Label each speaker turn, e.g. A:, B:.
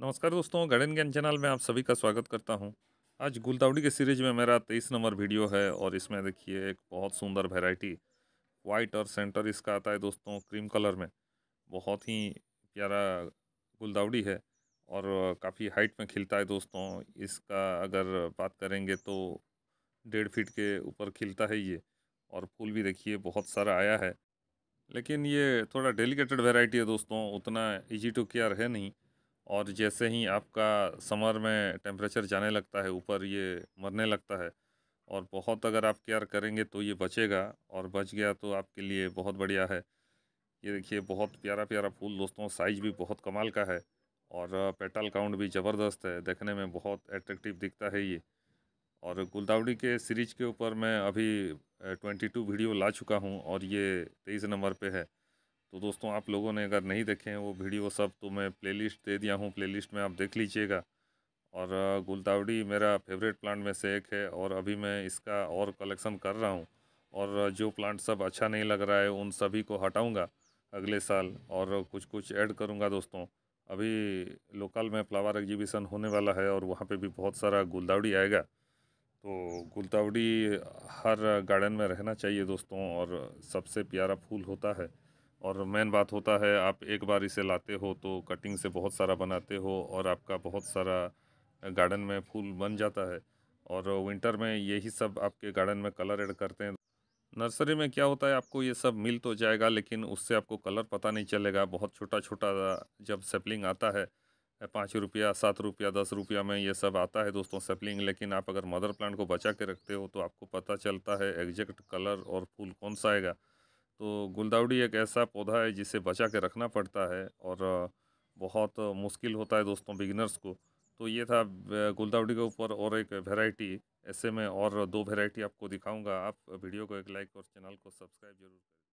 A: नमस्कार दोस्तों गणन ज्ञान चैनल में आप सभी का स्वागत करता हूं आज गुलदावड़ी के सीरीज में मेरा तेईस नंबर वीडियो है और इसमें देखिए एक बहुत सुंदर वेराइटी वाइट और सेंटर इसका आता है दोस्तों क्रीम कलर में बहुत ही प्यारा गुलदावड़ी है और काफ़ी हाइट में खिलता है दोस्तों इसका अगर बात करेंगे तो डेढ़ फीट के ऊपर खिलता है ये और फूल भी देखिए बहुत सारा आया है लेकिन ये थोड़ा डेलीकेटेड वेराइटी है दोस्तों उतना ईजी टू केयर है नहीं और जैसे ही आपका समर में टेम्परेचर जाने लगता है ऊपर ये मरने लगता है और बहुत अगर आप केयर करेंगे तो ये बचेगा और बच गया तो आपके लिए बहुत बढ़िया है ये देखिए बहुत प्यारा प्यारा फूल दोस्तों साइज भी बहुत कमाल का है और पेटल काउंट भी ज़बरदस्त है देखने में बहुत अट्रेक्टिव दिखता है ये और गुलदावड़ी के सीरीज के ऊपर मैं अभी ट्वेंटी टू वीडियो ला चुका हूँ और ये तेईस नंबर पे है तो दोस्तों आप लोगों ने अगर नहीं देखे हैं वो वीडियो सब तो मैं प्लेलिस्ट दे दिया हूँ प्लेलिस्ट में आप देख लीजिएगा और गुलदावड़ी मेरा फेवरेट प्लांट में से एक है और अभी मैं इसका और कलेक्शन कर रहा हूँ और जो प्लांट सब अच्छा नहीं लग रहा है उन सभी को हटाऊँगा अगले साल और कुछ कुछ ऐड करूँगा दोस्तों अभी लोकल में फ्लावर एग्जीबिशन होने वाला है और वहाँ पे भी बहुत सारा गुलदावड़ी आएगा तो गुलदावड़ी हर गार्डन में रहना चाहिए दोस्तों और सबसे प्यारा फूल होता है और मेन बात होता है आप एक बार इसे लाते हो तो कटिंग से बहुत सारा बनाते हो और आपका बहुत सारा गार्डन में फूल बन जाता है और विंटर में यही सब आपके गार्डन में कलर ऐड करते हैं नर्सरी में क्या होता है आपको ये सब मिल तो जाएगा लेकिन उससे आपको कलर पता नहीं चलेगा बहुत छोटा छोटा जब सेपलिंग आता है पाँच रुपया सात रुपया दस रुपया में ये सब आता है दोस्तों सेपलिंग लेकिन आप अगर मदर प्लांट को बचा के रखते हो तो आपको पता चलता है एग्जैक्ट कलर और फूल कौन सा आएगा तो गुलदावड़ी एक ऐसा पौधा है जिसे बचा के रखना पड़ता है और बहुत मुश्किल होता है दोस्तों बिगिनर्स को तो ये था गुलदावड़ी के ऊपर और एक वेराइटी ऐसे में और दो वेराइटी आपको दिखाऊंगा आप वीडियो को एक लाइक और चैनल को सब्सक्राइब जरूर करें